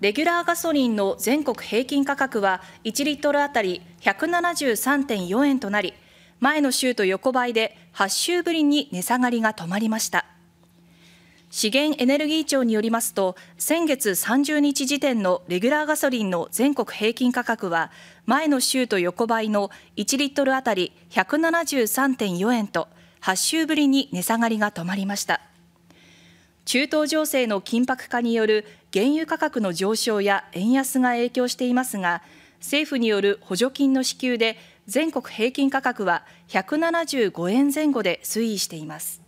レギュラーガソリンの全国平均価格は1リットル当たり173.4円となり、前の週と横ばいで8週ぶりに値下がりが止まりました。資源エネルギー庁によりますと、先月30日時点のレギュラーガソリンの全国平均価格は、前の週と横ばいの1リットル当たり173.4円と、8週ぶりに値下がりが止まりました。中東情勢の緊迫化による原油価格の上昇や円安が影響していますが政府による補助金の支給で全国平均価格は175円前後で推移しています。